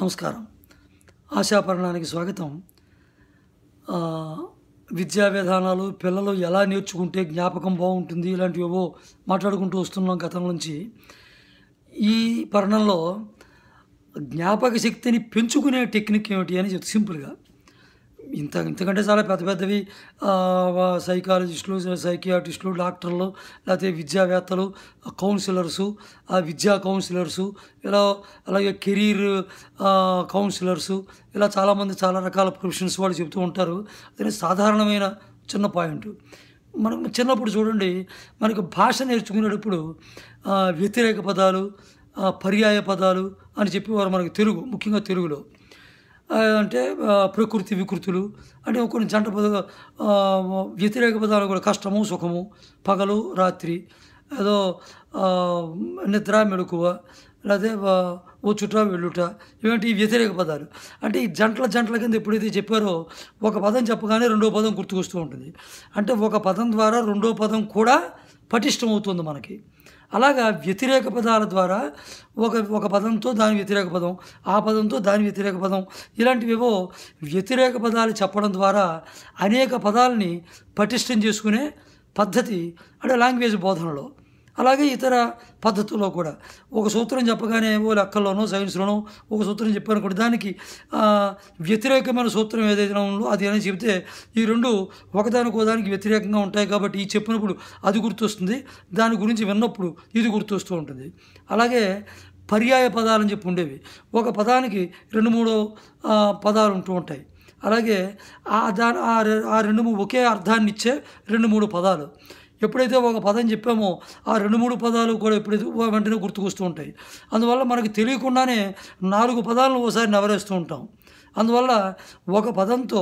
నమస్కారం ఆశాపరణానికి స్వాగతం విద్యా విధానాలు పిల్లలు ఎలా నేర్చుకుంటే జ్ఞాపకం బాగుంటుంది ఇలాంటివి ఏవో మాట్లాడుకుంటూ వస్తున్నాం గతం నుంచి ఈ పర్ణంలో జ్ఞాపక శక్తిని పెంచుకునే టెక్నిక్ ఏమిటి అని చెప్తే సింపుల్గా ఇంత ఇంతకంటే చాలా పెద్ద పెద్దవి సైకాలజిస్టులు సైకియాటిస్టులు డాక్టర్లు లేకపోతే విద్యావేత్తలు కౌన్సిలర్సు విద్యా కౌన్సిలర్సు ఇలా అలాగే కెరీర్ కౌన్సిలర్సు ఇలా చాలామంది చాలా రకాల ప్రొఫెషన్స్ వాళ్ళు చెబుతూ ఉంటారు అదే సాధారణమైన చిన్న పాయింట్ మనం చిన్నప్పుడు చూడండి మనకు భాష నేర్చుకునేటప్పుడు వ్యతిరేక పదాలు పర్యాయ పదాలు అని చెప్పేవారు మనకి తెలుగు ముఖ్యంగా తెలుగులో అంటే ప్రకృతి వికృతులు అంటే కొన్ని జంట పద వ్యతిరేక పదాలు కూడా కష్టము సుఖము పగలు రాత్రి ఏదో నిద్ర మెలకువ ఓ వచ్చుట వెళ్ళుట ఇలాంటి వ్యతిరేక పదాలు అంటే ఈ జంటల జంటల కింద ఎప్పుడైతే చెప్పారో ఒక పదం చెప్పగానే రెండో పదం గుర్తుకొస్తూ ఉంటుంది అంటే ఒక పదం ద్వారా రెండో పదం కూడా పటిష్టమవుతుంది మనకి అలాగా వ్యతిరేక పదాల ద్వారా ఒక ఒక పదంతో దాని వ్యతిరేక పదం ఆ పదంతో దాని వ్యతిరేక పదం ఇలాంటివేవో వ్యతిరేక పదాలు చెప్పడం ద్వారా అనేక పదాలని పటిష్టం చేసుకునే పద్ధతి అంటే లాంగ్వేజ్ బోధనలో అలాగే ఇతర పద్ధతుల్లో కూడా ఒక సూత్రం చెప్పగానే ఓ లెక్కల్లోనో సైన్స్లోనో ఒక సూత్రం చెప్పాను కూడా దానికి వ్యతిరేకమైన సూత్రం ఏదైతే ఉందో అది అని చెబితే ఈ రెండు ఒకదానికోదానికి వ్యతిరేకంగా ఉంటాయి కాబట్టి ఈ చెప్పినప్పుడు అది గుర్తొస్తుంది దాని గురించి విన్నప్పుడు ఇది గుర్తొస్తూ ఉంటుంది అలాగే పర్యాయ పదాలని చెప్పి ఉండేవి ఒక పదానికి రెండు మూడు పదాలు ఉంటూ ఉంటాయి అలాగే ఆ దా ఆ రెండు ఒకే అర్థాన్ని ఇచ్చే రెండు మూడు పదాలు ఎప్పుడైతే ఒక పదం చెప్పామో ఆ రెండు మూడు పదాలు కూడా ఎప్పుడైతే వెంటనే గుర్తుకొస్తూ ఉంటాయి అందువల్ల మనకు తెలియకుండానే నాలుగు పదాలను ఓసారి నవరేస్తూ ఉంటాం అందువల్ల ఒక పదంతో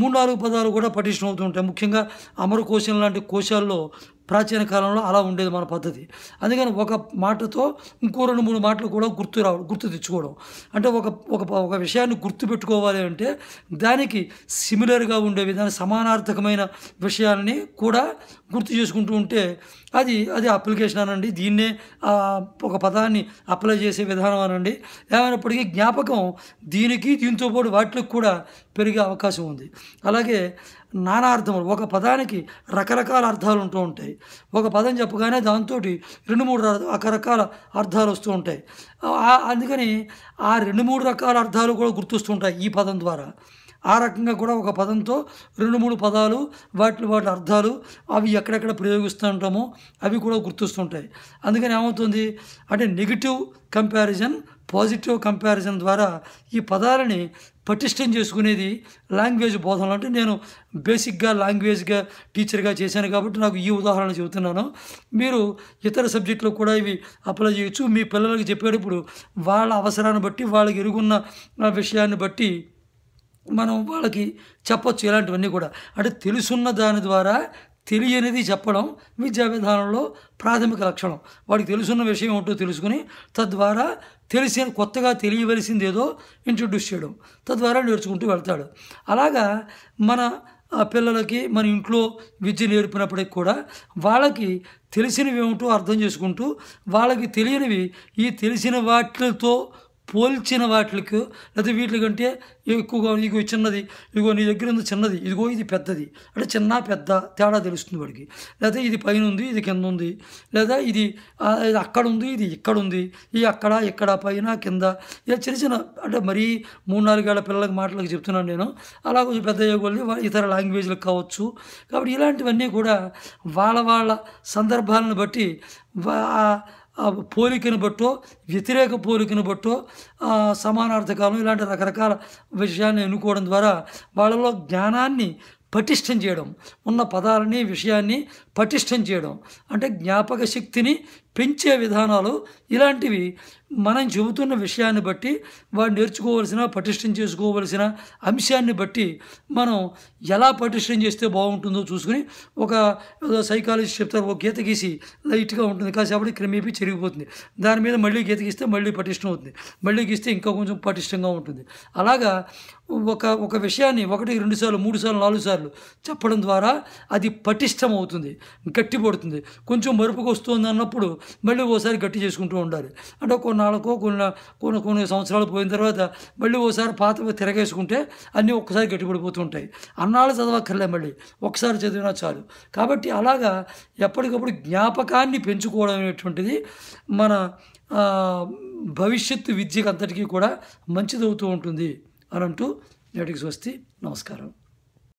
మూడు నాలుగు పదాలు కూడా పటిష్టం ఉంటాయి ముఖ్యంగా అమరకోశం లాంటి కోశాల్లో ప్రాచీన కాలంలో అలా ఉండేది మన పద్ధతి అందుకని ఒక మాటతో ఇంకో రెండు మూడు మాటలు కూడా గుర్తు రావడం గుర్తు తెచ్చుకోవడం అంటే ఒక ఒక ఒక విషయాన్ని గుర్తుపెట్టుకోవాలి అంటే దానికి సిమిలర్గా ఉండే విధానం సమానార్థకమైన విషయాలని కూడా గుర్తు చేసుకుంటూ ఉంటే అది అది అప్లికేషన్ అనండి దీన్నే ఒక పదాన్ని అప్లై చేసే విధానం అనండి ఏమైనప్పటికీ జ్ఞాపకం దీనికి దీంతో పాటు వాటికి కూడా పెరిగే అవకాశం ఉంది అలాగే నానార్థములు ఒక పదానికి రకరకాల అర్థాలు ఉంటూ ఉంటాయి ఒక పదం చెప్పగానే దాంతో రెండు మూడు రకరకాల అర్థాలు వస్తూ ఉంటాయి అందుకని ఆ రెండు మూడు రకాల అర్థాలు కూడా గుర్తుస్తుంటాయి ఈ పదం ద్వారా ఆ రకంగా కూడా ఒక పదంతో రెండు మూడు పదాలు వాటి వాటి అర్థాలు అవి ఎక్కడెక్కడ ప్రయోగిస్తుంటామో అవి కూడా గుర్తొస్తుంటాయి అందుకని ఏమవుతుంది అంటే నెగిటివ్ కంపారిజన్ పాజిటివ్ కంపారిజన్ ద్వారా ఈ పదాలని పటిష్టం చేసుకునేది లాంగ్వేజ్ బోధనలు అంటే నేను బేసిక్గా లాంగ్వేజ్గా టీచర్గా చేశాను కాబట్టి నాకు ఈ ఉదాహరణ చెబుతున్నాను మీరు ఇతర సబ్జెక్టులో కూడా ఇవి అప్లై చేయొచ్చు మీ పిల్లలకి చెప్పేటప్పుడు వాళ్ళ అవసరాన్ని బట్టి వాళ్ళకి ఎరుగున్న విషయాన్ని బట్టి మనం వాళ్ళకి చెప్పచ్చు ఇలాంటివన్నీ కూడా అంటే తెలుసున్న దాని ద్వారా తెలియనిది చెప్పడం విద్యా విధానంలో ప్రాథమిక లక్షణం వాడికి తెలుసున్న విషయం ఏమిటో తెలుసుకుని తద్వారా తెలిసిన కొత్తగా తెలియవలసింది ఏదో ఇంట్రడ్యూస్ చేయడం తద్వారా నేర్చుకుంటూ వెళ్తాడు అలాగా మన పిల్లలకి మన ఇంట్లో విద్య నేర్పినప్పటికి కూడా వాళ్ళకి తెలిసినవి ఏమిటో అర్థం చేసుకుంటూ వాళ్ళకి తెలియనివి ఈ తెలిసిన వాటితో పోల్చిన వాటికి లేదా వీటి కంటే ఎక్కువగా ఇగో చిన్నది ఇగో నీ దగ్గర ఉంది చిన్నది ఇదిగో ఇది పెద్దది అంటే చిన్న పెద్ద తేడా తెలుస్తుంది వాడికి లేదా ఇది పైన ఉంది ఇది కింద ఉంది లేదా ఇది అక్కడ ఉంది ఇది ఇక్కడ ఉంది ఈ అక్కడ ఇక్కడ పైన కింద ఇలా చిన్న చిన్న అంటే మరీ మూడు నాలుగేళ్ల పిల్లలకి మాటలకు చెప్తున్నాను నేను అలా కొంచెం పెద్ద యోగులు ఇతర లాంగ్వేజ్లకు కావచ్చు కాబట్టి ఇలాంటివన్నీ కూడా వాళ్ళ వాళ్ళ సందర్భాలను బట్టి పోలికను బట్టో వ్యతిరేక పోలికను బట్టో సమానార్థకాలం ఇలాంటి రకరకాల విషయాన్ని ఎన్నుకోవడం ద్వారా వాళ్ళలో జ్ఞానాన్ని పటిష్టం చేయడం ఉన్న పదాలని విషయాన్ని పటిష్టం చేయడం అంటే జ్ఞాపక శక్తిని పెంచే విధానాలు ఇలాంటివి మనం చెబుతున్న విషయాన్ని బట్టి వాడు నేర్చుకోవలసిన పటిష్టం చేసుకోవలసిన అంశాన్ని బట్టి మనం ఎలా పటిష్టం చేస్తే బాగుంటుందో చూసుకుని ఒక సైకాలజిస్ట్ చెప్తారు ఒక గీత గీసి లైట్గా ఉంటుంది కాసేపటి క్రమేపి చెరిగిపోతుంది దాని మీద మళ్ళీ గీత గీస్తే మళ్ళీ పటిష్టం అవుతుంది మళ్ళీ గీస్తే ఇంకా కొంచెం పటిష్టంగా ఉంటుంది అలాగా ఒక ఒక విషయాన్ని ఒకటి రెండు సార్లు మూడు సార్లు నాలుగు సార్లు చెప్పడం ద్వారా అది పటిష్టం అవుతుంది గట్టిపడుతుంది కొంచెం మరుపుకు వస్తుంది అన్నప్పుడు మళ్ళీ ఓసారి గట్టి చేసుకుంటూ ఉండాలి అంటే కొన్నాళ్ళకో కొన్ని కొన్ని కొన్ని సంవత్సరాలు పోయిన తర్వాత మళ్ళీ ఓసారి పాత తిరగేసుకుంటే అన్నీ ఒక్కసారి గట్టిపడిపోతూ ఉంటాయి అన్నాళ్ళు చదవక్కర్లే మళ్ళీ ఒకసారి చదివినా చాలు కాబట్టి అలాగా ఎప్పటికప్పుడు జ్ఞాపకాన్ని పెంచుకోవడం అనేటువంటిది మన భవిష్యత్తు విద్యకు అంతటికీ కూడా మంచిదవుతూ ఉంటుంది అని అంటూ నేటికి స్వస్తి నమస్కారం